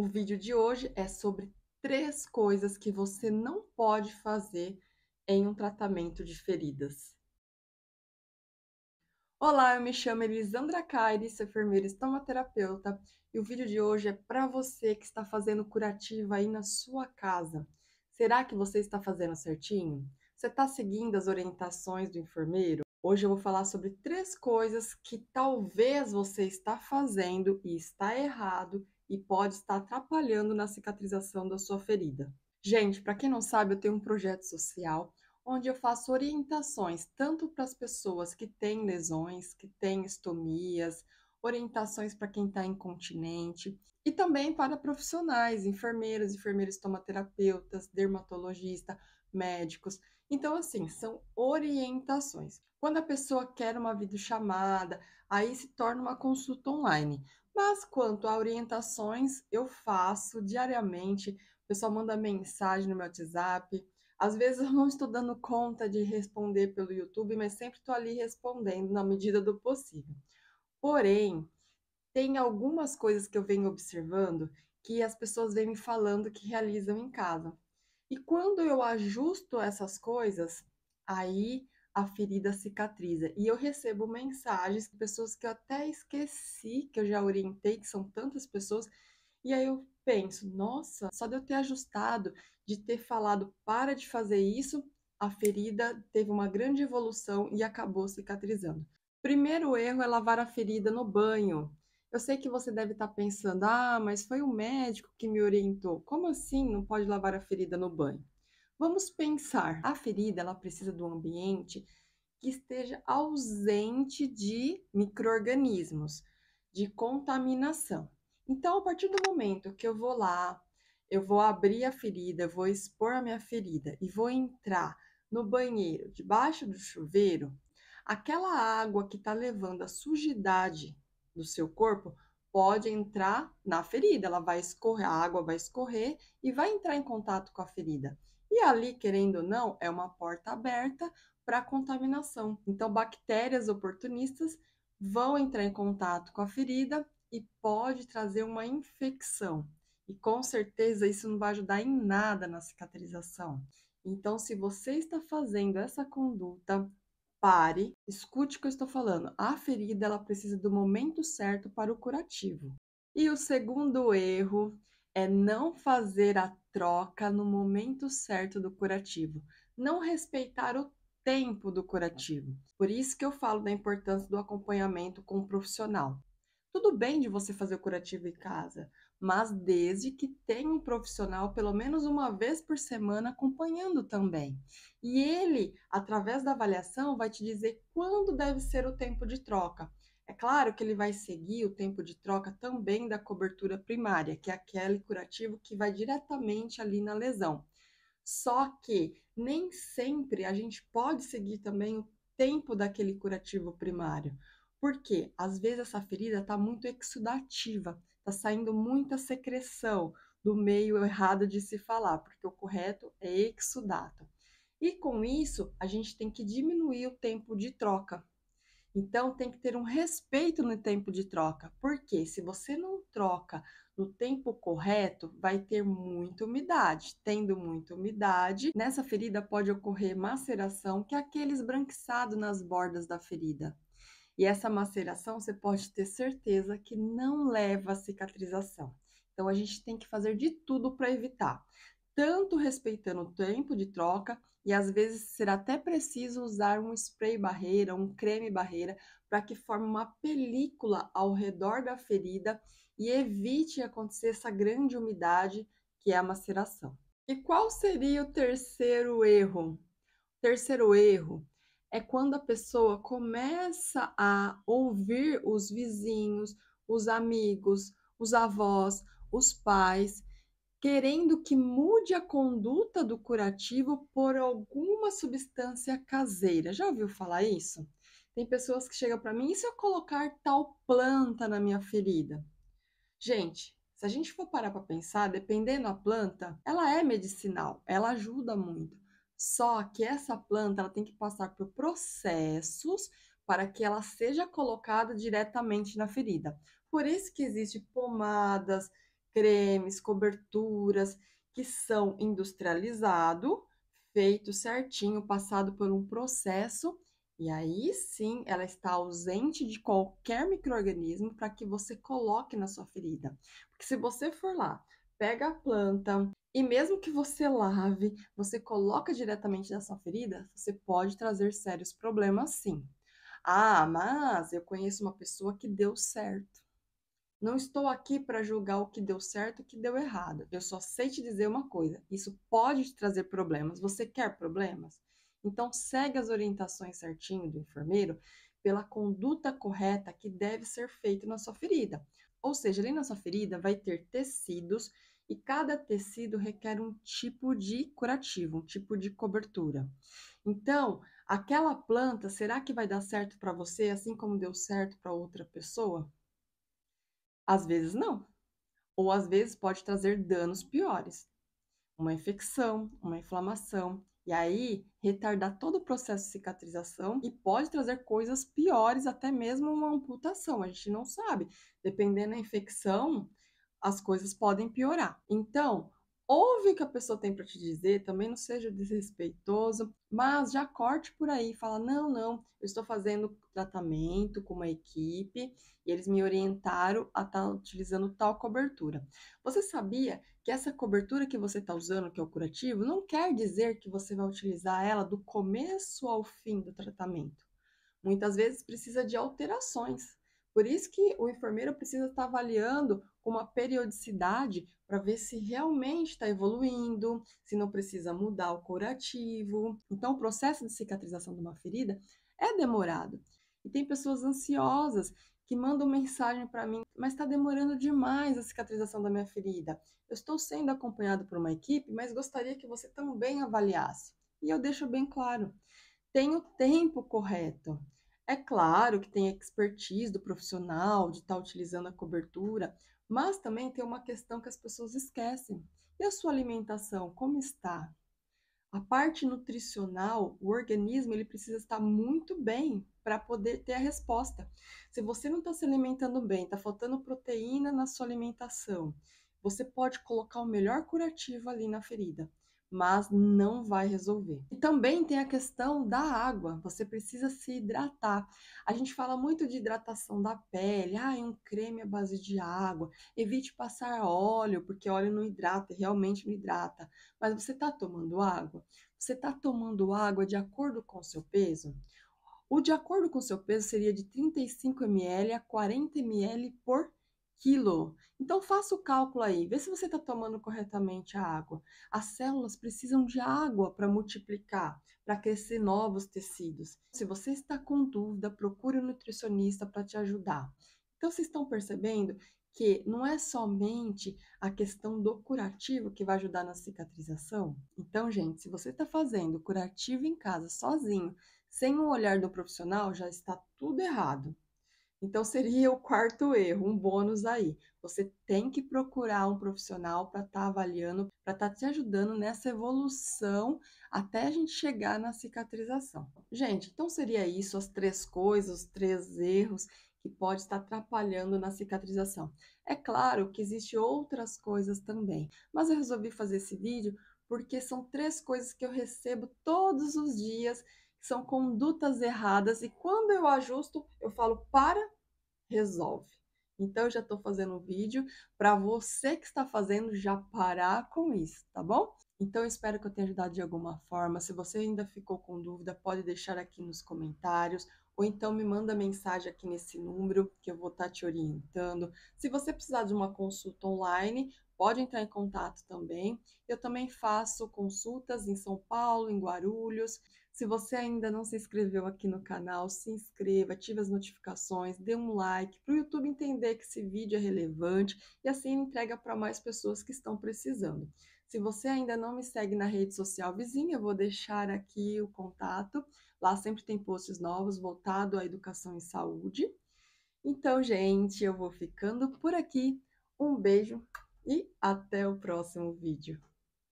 O vídeo de hoje é sobre três coisas que você não pode fazer em um tratamento de feridas. Olá, eu me chamo Elisandra Caires, sou enfermeira estomaterapeuta e o vídeo de hoje é para você que está fazendo curativa aí na sua casa. Será que você está fazendo certinho? Você está seguindo as orientações do enfermeiro? Hoje eu vou falar sobre três coisas que talvez você está fazendo e está errado e pode estar atrapalhando na cicatrização da sua ferida. Gente, para quem não sabe, eu tenho um projeto social onde eu faço orientações tanto para as pessoas que têm lesões, que têm estomias, orientações para quem está incontinente e também para profissionais, enfermeiras, enfermeiros estomaterapeutas, dermatologista, médicos. Então, assim, são orientações. Quando a pessoa quer uma videochamada, aí se torna uma consulta online. Mas quanto a orientações, eu faço diariamente. O pessoal manda mensagem no meu WhatsApp. Às vezes eu não estou dando conta de responder pelo YouTube, mas sempre estou ali respondendo na medida do possível. Porém, tem algumas coisas que eu venho observando que as pessoas vêm me falando que realizam em casa. E quando eu ajusto essas coisas, aí a ferida cicatriza. E eu recebo mensagens de pessoas que eu até esqueci que eu já orientei, que são tantas pessoas, e aí eu penso, nossa, só de eu ter ajustado, de ter falado para de fazer isso, a ferida teve uma grande evolução e acabou cicatrizando. Primeiro erro é lavar a ferida no banho. Eu sei que você deve estar pensando, ah, mas foi o médico que me orientou. Como assim não pode lavar a ferida no banho? Vamos pensar. A ferida ela precisa de um ambiente que esteja ausente de micro-organismos, de contaminação. Então, a partir do momento que eu vou lá, eu vou abrir a ferida, vou expor a minha ferida e vou entrar no banheiro, debaixo do chuveiro, aquela água que está levando a sujidade do seu corpo pode entrar na ferida, ela vai escorrer, a água vai escorrer e vai entrar em contato com a ferida. E ali, querendo ou não, é uma porta aberta para contaminação. Então, bactérias oportunistas vão entrar em contato com a ferida e pode trazer uma infecção. E com certeza isso não vai ajudar em nada na cicatrização. Então, se você está fazendo essa conduta, pare, escute o que eu estou falando. A ferida ela precisa do momento certo para o curativo. E o segundo erro é não fazer a troca no momento certo do curativo, não respeitar o tempo do curativo. Por isso que eu falo da importância do acompanhamento com o profissional. Tudo bem de você fazer o curativo em casa, mas desde que tenha um profissional pelo menos uma vez por semana acompanhando também. E ele, através da avaliação, vai te dizer quando deve ser o tempo de troca, é claro que ele vai seguir o tempo de troca também da cobertura primária, que é aquele curativo que vai diretamente ali na lesão. Só que nem sempre a gente pode seguir também o tempo daquele curativo primário. Porque às vezes essa ferida está muito exudativa, está saindo muita secreção do meio errado de se falar, porque o correto é exudato. E com isso, a gente tem que diminuir o tempo de troca então tem que ter um respeito no tempo de troca, porque se você não troca no tempo correto, vai ter muita umidade. Tendo muita umidade, nessa ferida pode ocorrer maceração, que é aquele esbranquiçado nas bordas da ferida. E essa maceração você pode ter certeza que não leva a cicatrização. Então a gente tem que fazer de tudo para evitar tanto respeitando o tempo de troca e às vezes será até preciso usar um spray barreira, um creme barreira, para que forme uma película ao redor da ferida e evite acontecer essa grande umidade que é a maceração. E qual seria o terceiro erro? O terceiro erro é quando a pessoa começa a ouvir os vizinhos, os amigos, os avós, os pais querendo que mude a conduta do curativo por alguma substância caseira. Já ouviu falar isso? Tem pessoas que chegam para mim, e se eu colocar tal planta na minha ferida? Gente, se a gente for parar para pensar, dependendo da planta, ela é medicinal, ela ajuda muito. Só que essa planta ela tem que passar por processos para que ela seja colocada diretamente na ferida. Por isso que existe pomadas, cremes, coberturas que são industrializado, feito certinho, passado por um processo e aí sim ela está ausente de qualquer microorganismo para que você coloque na sua ferida. Porque se você for lá, pega a planta e mesmo que você lave, você coloca diretamente na sua ferida, você pode trazer sérios problemas sim. Ah, mas eu conheço uma pessoa que deu certo. Não estou aqui para julgar o que deu certo e o que deu errado. Eu só sei te dizer uma coisa: isso pode te trazer problemas. Você quer problemas? Então, segue as orientações certinho do enfermeiro pela conduta correta que deve ser feita na sua ferida. Ou seja, ali na sua ferida vai ter tecidos e cada tecido requer um tipo de curativo, um tipo de cobertura. Então, aquela planta, será que vai dar certo para você assim como deu certo para outra pessoa? Às vezes não. Ou às vezes pode trazer danos piores. Uma infecção, uma inflamação, e aí retardar todo o processo de cicatrização e pode trazer coisas piores, até mesmo uma amputação. A gente não sabe. Dependendo da infecção, as coisas podem piorar. Então, ouve o que a pessoa tem para te dizer, também não seja desrespeitoso, mas já corte por aí, fala: "Não, não, eu estou fazendo tratamento com uma equipe e eles me orientaram a estar tá utilizando tal cobertura". Você sabia que essa cobertura que você está usando, que é o curativo, não quer dizer que você vai utilizar ela do começo ao fim do tratamento. Muitas vezes precisa de alterações. Por isso que o enfermeiro precisa estar tá avaliando uma periodicidade para ver se realmente está evoluindo, se não precisa mudar o curativo. Então, o processo de cicatrização de uma ferida é demorado. E tem pessoas ansiosas que mandam mensagem para mim, mas está demorando demais a cicatrização da minha ferida. Eu estou sendo acompanhado por uma equipe, mas gostaria que você também avaliasse. E eu deixo bem claro: tem o tempo correto. É claro que tem expertise do profissional de estar tá utilizando a cobertura mas também tem uma questão que as pessoas esquecem. E a sua alimentação, como está? A parte nutricional, o organismo, ele precisa estar muito bem para poder ter a resposta. Se você não está se alimentando bem, está faltando proteína na sua alimentação, você pode colocar o melhor curativo ali na ferida, mas não vai resolver. E também tem a questão da água, você precisa se hidratar. A gente fala muito de hidratação da pele, ah, um creme à base de água, evite passar óleo, porque óleo não hidrata, realmente não hidrata. Mas você está tomando água? Você está tomando água de acordo com o seu peso? O de acordo com o seu peso seria de 35 ml a 40 ml por quilo. Então faça o cálculo aí, vê se você está tomando corretamente a água. As células precisam de água para multiplicar, para crescer novos tecidos. Se você está com dúvida, procure um nutricionista para te ajudar. Então vocês estão percebendo que não é somente a questão do curativo que vai ajudar na cicatrização. Então, gente, se você está fazendo curativo em casa sozinho, sem o olhar do profissional, já está tudo errado. Então, seria o quarto erro, um bônus aí. Você tem que procurar um profissional para estar tá avaliando, para estar tá te ajudando nessa evolução até a gente chegar na cicatrização. Gente, então seria isso as três coisas, os três erros que pode estar atrapalhando na cicatrização. É claro que existem outras coisas também, mas eu resolvi fazer esse vídeo porque são três coisas que eu recebo todos os dias são condutas erradas e quando eu ajusto, eu falo para, resolve. Então, eu já estou fazendo um vídeo para você que está fazendo já parar com isso, tá bom? Então, espero que eu tenha ajudado de alguma forma. Se você ainda ficou com dúvida, pode deixar aqui nos comentários ou então me manda mensagem aqui nesse número que eu vou estar tá te orientando. Se você precisar de uma consulta online, pode entrar em contato também. Eu também faço consultas em São Paulo, em Guarulhos. Se você ainda não se inscreveu aqui no canal, se inscreva, ative as notificações, dê um like para o YouTube entender que esse vídeo é relevante e assim entrega para mais pessoas que estão precisando. Se você ainda não me segue na rede social vizinha, eu vou deixar aqui o contato. Lá sempre tem posts novos voltado à educação e saúde. Então, gente, eu vou ficando por aqui. Um beijo e até o próximo vídeo.